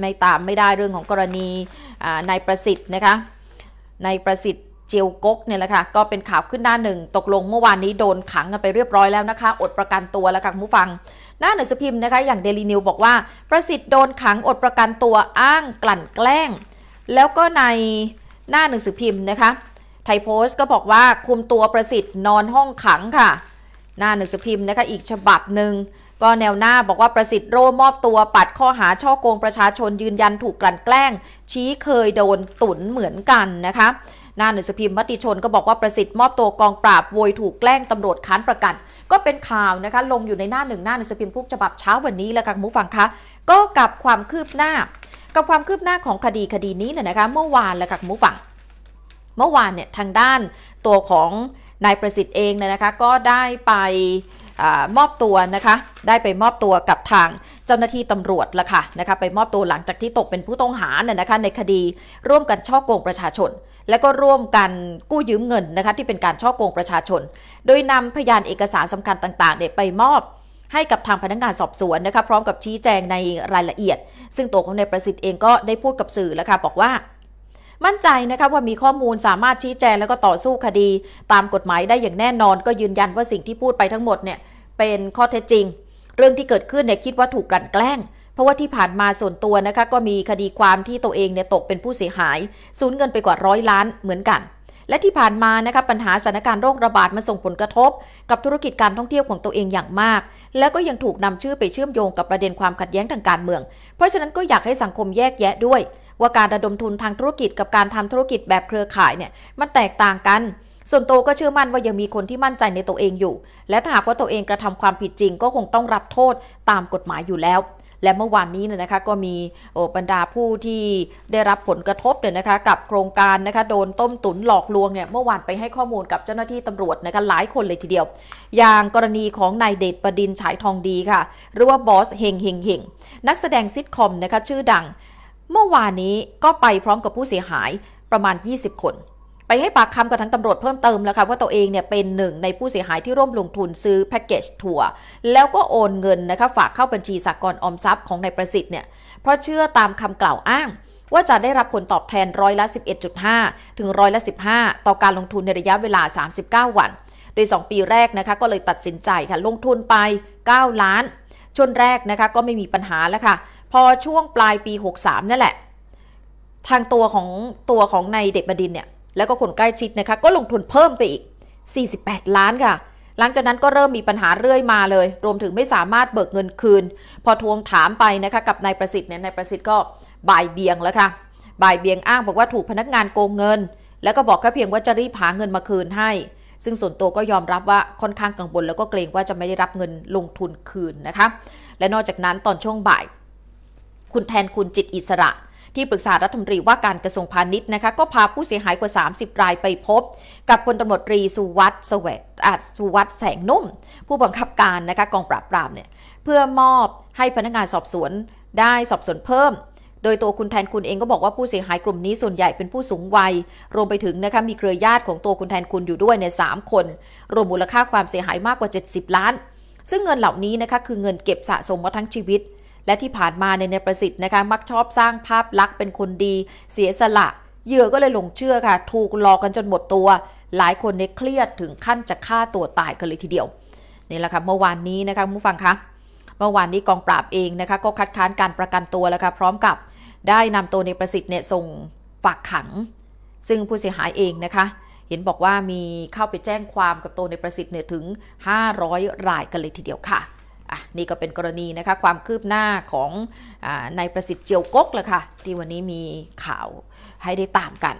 ไม่ตามไม่ได้เรื่องของกรณีนายประสิทธิ์นะคะนายประสิทธิ์เจียวกกเนี่ยแหละค่ะก็เป็นข่าวขึ้นหน้าหนึ่งตกลงเมื่อวานนี้โดนขังกันไปเรียบร้อยแล้วนะคะ อดประกันตัวแล้วค่ะผู้ฟัง หน้าหนังสือพิมพ์นะคะอย่างเดลีนิวบอกว่าประสิทธิ์โดนขัง อดประกันตัวอ้างกลั่นแกล้ง แล้วก็ในหน้าหนังสือพิมพ์นะคะไทยโพสต์ก็บอกว่าคุมตัวประสิทธิ์นอนห้องขังค่ะ หน้าหนังสือพิมพ์นะคะอีกฉบับหนึ่งก็แนวหน้าบอกว่าประสิทธิ์โร่มอบตัวปัด ข้อหาช่อโกงประชาชนยืนยันถูกกลั่นแกล้ง ชี้เคยโดนตุนเหมือนกันนะคะหน้าหนังสือพิมพ์มติชน ก็บอกว่าประสิทธิ์มอบตัวกองปราบโวยถูกแกล้งตำรวจค้านประกันก็เป็นข่าวนะคะลงอยู่ในหน้าหนึ่งหน้าหนังสือพิมพ์ทุกฉบับเช้าวันนี้แล้วค่ะมูฟังคะ ก็กับความคืบหน้ากับความคืบหน้าของคดีคดีนี้เนี่ยนะคะเมื่อวานแล้วค่ะมูฟังเมื่อวานเนี่ยทางด้านตัวของนายประสิทธิ์เองเนี่ยนะคะก็ได้ไปอมอบตัวนะคะได้ไปมอบตัวกับทางเจ้าหน้าที่ตำรวจละค่ะนะคะไปมอบตัวหลังจากที่ตกเป็นผู้ต้องหาเนี่ยนะคะในคดีร่วมกันช่อโกงประชาชน และก็ร่วมกันกู้ยืมเงินนะคะที่เป็นการช่อโกงประชาชน โดยนำพยานเอกสารสำคัญต่างๆเนี่ยไปมอบให้กับทางพนักงงานสอบสวนนะคะพร้อมกับชี้แจงในรายละเอียด ซึ่งตัวของนายประสิทธิ์เองก็ได้พูดกับสื่อแล้วค่ะบอกว่ามั่นใจนะคะว่ามีข้อมูลสามารถชี้แจงแล้วก็ต่อสู้คดี ตามกฎหมายได้อย่างแน่นอน ก็ยืนยันว่าสิ่งที่พูดไปทั้งหมดเนี่ยเป็นข้อเท็จจริง เรื่องที่เกิดขึ้นเนี่ยคิดว่าถูกกลั่นแกล้ง เพราะว่าที่ผ่านมาส่วนตัวนะคะก็มีคดีความที่ตัวเองเนี่ยตกเป็นผู้เสียหายสูญเงินไปกว่าร้อยล้านเหมือนกันและที่ผ่านมานะคะปัญหาสถานการณ์โรคระบาดมาส่งผลกระทบ กับธุรกิจการท่องเที่ยวของตัวเองอย่างมาก แล้วก็ยังถูกนำชื่อไปเชื่อมโยงกับประเด็นความขัดแย้งทางการเมือง เพราะฉะนั้นก็อยากให้สังคมแยกแยะด้วยว่าการระดมทุนทางธุรกิจกับการทำธุรกิจแบบเครือข่ายเนี่ยมันแตกต่างกัน ส่วนตัวก็เชื่อมั่นว่ายังมีคนที่มั่นใจในตัวเองอยู่ และถ้าหากว่าตัวเองกระทำความผิดจริงก็คงต้องรับโทษตามกฎหมายอยู่แล้ว และเมื่อวานนี้เนี่ยนะคะก็มีโอบรรดาผู้ที่ได้รับผลกระทบเนี่ยนะคะกับโครงการนะคะโดนต้มตุ๋นหลอกลวงเนี่ยเมื่อวานไปให้ข้อมูลกับเจ้าหน้าที่ตำรวจนะคะหลายคนเลยทีเดียว อย่างกรณีของนายเดชประดินฉายทองดีค่ะ หรือว่าบอสเฮงเฮงเฮงนักแสดงซิทคอมนะคะชื่อดังเมื่อวานนี้ก็ไปพร้อมกับผู้เสียหายประมาณ 20 คน ไปให้ปากคำกับทางตำรวจเพิ่มเติมแล้วค่ะว่าตัวเองเนี่ยเป็นหนึ่ง ในผู้เสียหายที่ร่วมลงทุนซื้อแพ็กเกจทัวร์แล้วก็โอนเงินนะคะฝากเข้าบัญชีสากลออมทรัพย์ของนายประสิทธิ์เนี่ยเพราะเชื่อตามคำกล่าวอ้างว่าจะได้รับผลตอบแทนร้อยละ11.5 ถึงร้อยละ 15 ต่อการลงทุนในระยะเวลา 39 วัน โดย 2 ปีแรกนะคะก็เลยตัดสินใจค่ะลงทุนไป 9 ล้านช่วงแรกนะคะก็ไม่มีปัญหาแล้วค่ะพอช่วงปลายปี 63 นั่นแหละ ทางตัวของตัวของนายเด็กบดินเนี่ย แล้วก็คนใกล้ชิดนะคะ ก็ลงทุนเพิ่มไปอีก 48 ล้านค่ะหลังจากนั้นก็เริ่มมีปัญหาเรื่อยมาเลย รวมถึงไม่สามารถเบิกเงินคืน พอทวงถามไปนะคะกับนายประสิทธิ์เนี่ยนายประสิทธิ์ก็บ่ายเบียงแล้วค่ะ บ่ายเบียงอ้างบอกว่าถูกพนักงานโกงเงิน แล้วก็บอกแค่เพียงว่าจะรีบหาเงินมาคืนให้ ซึ่งส่วนตัวก็ยอมรับว่าค่อนข้างกังวลแล้วก็เกรงว่าจะไม่ได้รับเงินลงทุนคืนนะคะและนอกจากนั้นตอนช่วงบ่ายคุณแทนคุณจิตอิสระ ที่ปรึกษารัฐมนตรีว่าการกระทรวงพาณิชย์นะคะก็พาผู้เสียหายกว่า 30 รายไปพบ กับพลตำรวจตรีสุวั์สวสดิ์แสงนุ่ม ผู้บังคับการนะคะกองปราบปรามเนี่ยเพื่อมอบให้พนักงานสอบสวนได้สอบสวนเพิ่ม โดยตัวคุณแทนคุณเองก็บอกว่าผู้เสียหายกลุ่มนี้ส่วนใหญ่เป็นผู้สูงวัย รวมไปถึงนะคะมีเครือญาติของตัวคุณแทนคุณอยู่ด้วยใน 3 คน รวมมูลค่าความเสียหายมากกว่า 70 ล้าน ซึ่งเงินเหล่านี้นะคะคือเงินเก็บสะสมมาทั้งชีวิตและที่ผ่านมาในในประสิทธิ์นะคะมักชอบสร้างภาพลักษณ์เป็นคนดีเสียสละเหยื่อก็เลยหลงเชื่อค่ะถูกหลอกกันจนหมดตัว หลายคนเนี่ยเครียดถึงขั้นจะฆ่าตัวตายกันเลยทีเดียวนี่แหละค่ะ เมื่อวานนี้นะคะผู้ฟังคะเมื่อวานนี้กองปราบเองนะคะก็คัดค้านการประกันตัวแล้วค่ะพร้อมกับ ได้นำตัวในประสิทธิ์เนี่ยส่งฝากขัง ซึ่งผู้เสียหายเองนะคะ เห็นบอกว่ามีเข้าไปแจ้งความกับตัวในประสิทธิ์เนี่ยถึง 500รายกันเลยทีเดียวค่ะอ่ะนี่ก็เป็นกรณีนะคะความคืบหน้าของอนายประสิทธิ์เจียวกกเลยค่ะ ที่วันนี้มีข่าวให้ได้ตามกัน